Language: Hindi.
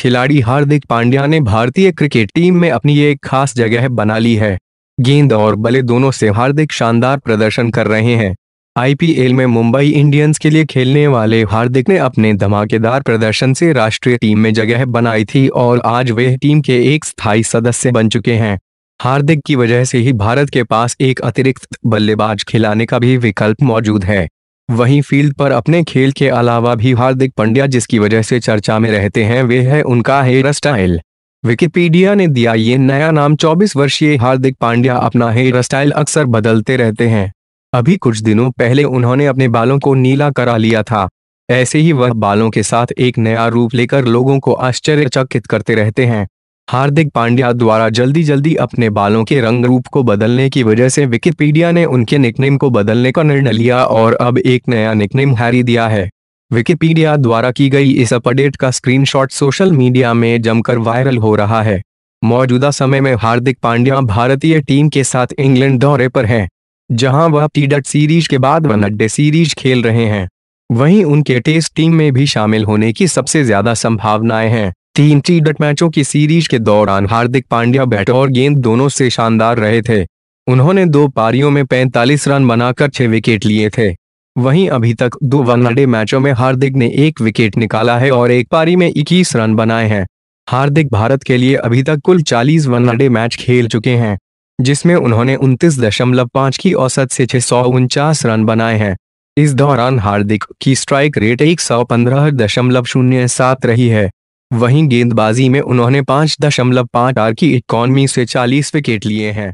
खिलाड़ी हार्दिक पांड्या ने भारतीय क्रिकेट टीम में अपनी एक खास जगह बना ली है गेंद और बल्ले दोनों से हार्दिक शानदार प्रदर्शन कर रहे हैं आईपीएल में मुंबई इंडियंस के लिए खेलने वाले हार्दिक ने अपने धमाकेदार प्रदर्शन से राष्ट्रीय टीम में जगह बनाई थी और आज वे टीम के एक स्थायी सदस्य बन चुके हैं हार्दिक की वजह से ही भारत के पास एक अतिरिक्त बल्लेबाज खिलाने का भी विकल्प मौजूद है वहीं फील्ड पर अपने खेल के अलावा भी हार्दिक पंड्या जिसकी वजह से चर्चा में रहते हैं वे है उनका हेयर स्टाइल विकिपीडिया ने दिया ये नया नाम 24 वर्षीय हार्दिक पांड्या अपना हेयर स्टाइल अक्सर बदलते रहते हैं अभी कुछ दिनों पहले उन्होंने अपने बालों को नीला करा लिया था ऐसे ही वह बालों के साथ एक नया रूप लेकर लोगों को आश्चर्यचकित करते रहते हैं हार्दिक पांड्या द्वारा जल्दी जल्दी अपने बालों के रंग रूप को बदलने की वजह से विकिपीडिया ने उनके निकनेम को बदलने का निर्णय लिया और अब एक नया निकनेम हैरी दिया है विकिपीडिया द्वारा की गई इस अपडेट का स्क्रीनशॉट सोशल मीडिया में जमकर वायरल हो रहा है मौजूदा समय में हार्दिक पांड्या भारतीय टीम के साथ इंग्लैंड दौरे पर हैं जहां वह टीडट सीरीज के बाद अड्डे सीरीज खेल रहे हैं वहीं उनके टेस्ट टीम में भी शामिल होने की सबसे ज्यादा संभावनाएं हैं तीन टी मैचों की सीरीज के दौरान हार्दिक पांड्या बैट और गेंद दोनों से शानदार रहे थे उन्होंने दो पारियों में 45 रन बनाकर छह विकेट लिए थे वहीं अभी तक दो वनडे मैचों में हार्दिक ने एक विकेट निकाला है और एक पारी में 21 रन बनाए हैं हार्दिक भारत के लिए अभी तक कुल 40 वनडे मैच खेल चुके हैं जिसमें उन्होंने उनतीस की औसत से छह रन बनाए हैं इस दौरान हार्दिक की स्ट्राइक रेट एक रही है वहीं गेंदबाजी में उन्होंने पांच दशमलव पांच आर की इकॉनमी से चालीस विकेट लिए हैं